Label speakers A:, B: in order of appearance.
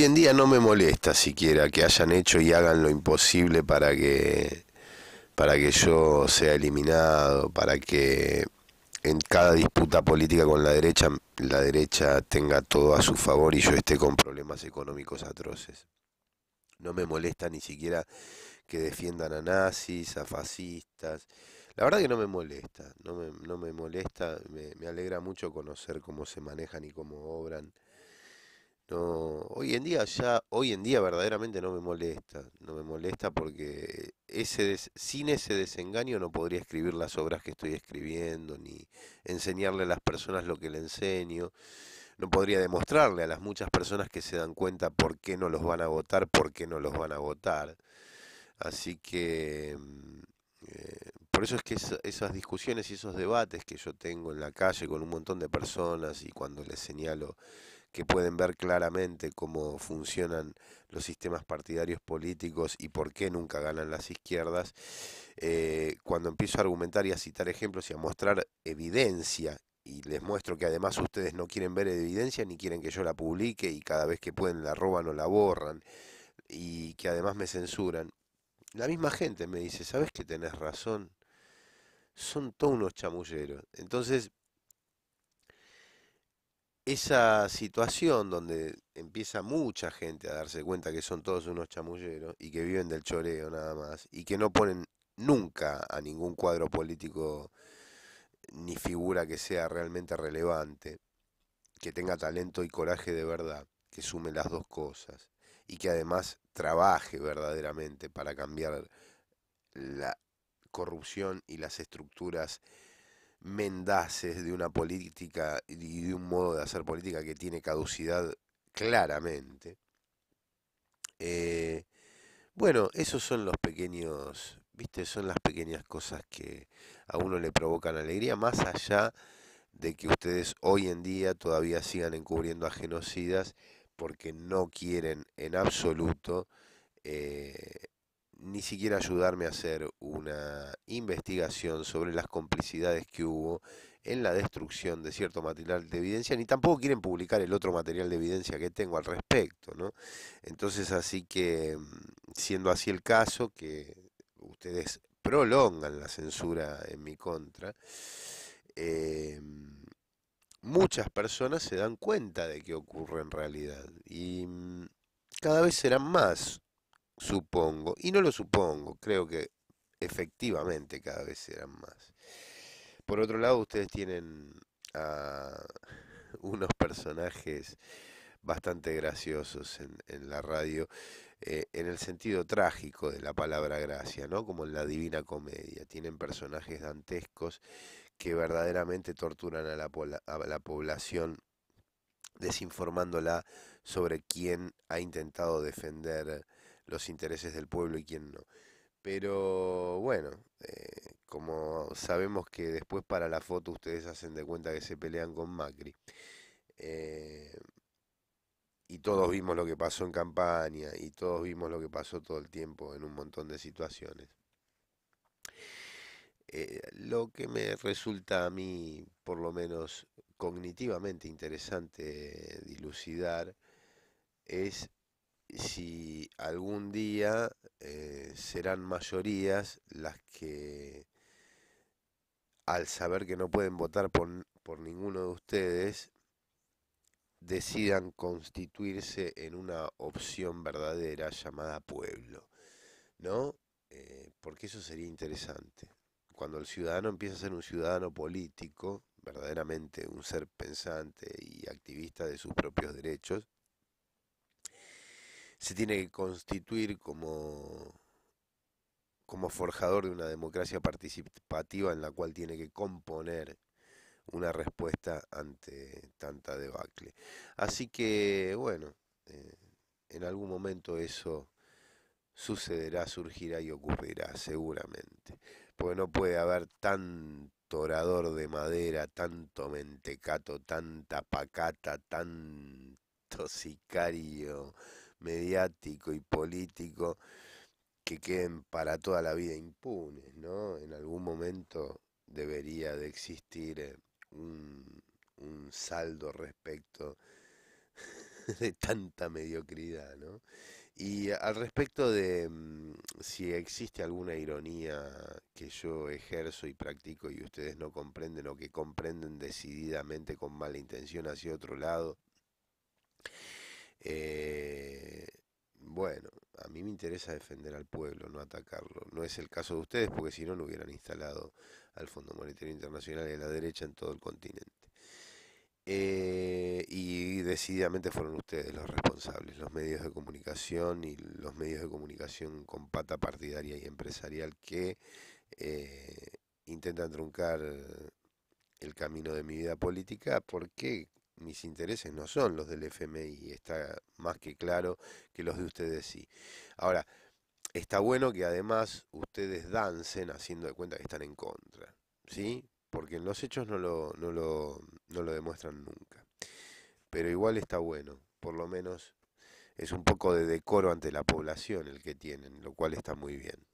A: Hoy en día no me molesta siquiera que hayan hecho y hagan lo imposible para que para que yo sea eliminado, para que en cada disputa política con la derecha la derecha tenga todo a su favor y yo esté con problemas económicos atroces. No me molesta ni siquiera que defiendan a nazis, a fascistas. La verdad que no me molesta, no me, molesta, me, me alegra mucho conocer cómo se manejan y cómo obran. No, hoy en día ya, hoy en día verdaderamente no me molesta, no me molesta porque ese sin ese desengaño no podría escribir las obras que estoy escribiendo, ni enseñarle a las personas lo que le enseño, no podría demostrarle a las muchas personas que se dan cuenta por qué no los van a votar, por qué no los van a votar. Así que mm, eh, por eso es que esas discusiones y esos debates que yo tengo en la calle con un montón de personas y cuando les señalo que pueden ver claramente cómo funcionan los sistemas partidarios políticos y por qué nunca ganan las izquierdas, eh, cuando empiezo a argumentar y a citar ejemplos y a mostrar evidencia y les muestro que además ustedes no quieren ver evidencia ni quieren que yo la publique y cada vez que pueden la roban o la borran y que además me censuran. La misma gente me dice, ¿sabes que tenés razón? Son todos unos chamulleros. Entonces, esa situación donde empieza mucha gente a darse cuenta que son todos unos chamulleros y que viven del choreo nada más y que no ponen nunca a ningún cuadro político ni figura que sea realmente relevante, que tenga talento y coraje de verdad, que sume las dos cosas y que además trabaje verdaderamente para cambiar la corrupción y las estructuras mendaces de una política y de un modo de hacer política que tiene caducidad claramente. Eh, bueno, esos son los pequeños, viste, son las pequeñas cosas que a uno le provocan alegría, más allá de que ustedes hoy en día todavía sigan encubriendo a genocidas porque no quieren en absoluto eh, ni siquiera ayudarme a hacer una investigación sobre las complicidades que hubo en la destrucción de cierto material de evidencia, ni tampoco quieren publicar el otro material de evidencia que tengo al respecto, Entonces, así que, mm, siendo así el caso, que ustedes prolongan la censura en mi contra, em, muchas personas se dan cuenta de que ocurre en realidad y mm, cada vez serán más supongo, y no lo supongo, creo que efectivamente cada vez serán más. Por otro lado, ustedes tienen a unos personajes bastante graciosos en, la radio, eh, en el sentido trágico de la palabra gracia, ¿no? Como en la Divina Comedia. Tienen personajes dantescos que verdaderamente torturan a la, a la población desinformándola sobre quién ha intentado defender los intereses del pueblo y quién no. Pero bueno, eh, como sabemos que después para la foto ustedes hacen de cuenta que se pelean con Macri. Eh, y todos vimos lo que pasó en campaña y todos vimos lo que pasó todo el tiempo en un montón de situaciones. Eh, lo que me resulta a mí, por lo menos cognitivamente interesante dilucidar, es si algún día eh, serán mayorías las que al saber que no pueden votar por, ninguno de ustedes, decidan constituirse en una opción verdadera llamada pueblo, ¿no? Eh, porque eso sería interesante. Cuando el ciudadano empieza a ser un ciudadano político, verdaderamente un ser pensante y activista de sus propios derechos, se tiene que constituir como, como forjador de una democracia participativa en la cual tiene que componer una respuesta ante tanta debacle. Así que, bueno, eh, en algún momento eso sucederá, surgirá y ocurrirá, seguramente. Porque no puede haber tanto orador de madera, tanto mentecato, tanta pacata, tanto sicario mediático y político que queden para toda la vida impunes, ¿no? En algún momento debería de existir eh, un, saldo respecto de tanta mediocridad, ¿no? Y al respecto de mm, si existe alguna ironía que yo ejerzo y practico y ustedes no comprenden o que comprenden decididamente con mala intención hacia otro lado, eh, bueno, a mí me interesa defender al pueblo, no atacarlo. No es el caso de ustedes, porque si no, no hubieran instalado al Fondo Monetario Internacional y a la derecha en todo el continente. Eh, y decididamente fueron ustedes los responsables, los medios de comunicación y los medios de comunicación con pata partidaria y empresarial que eh, intentan truncar el camino de mi vida política porque mis intereses no son los del FMI, está más que claro que los de ustedes sí. Ahora, está bueno que además ustedes dancen haciendo de cuenta que están en contra, ¿sí? Porque en los hechos no lo, no lo, no lo demuestran nunca. Pero igual está bueno, por lo menos es un poco de decoro ante la población el que tienen, lo cual está muy bien.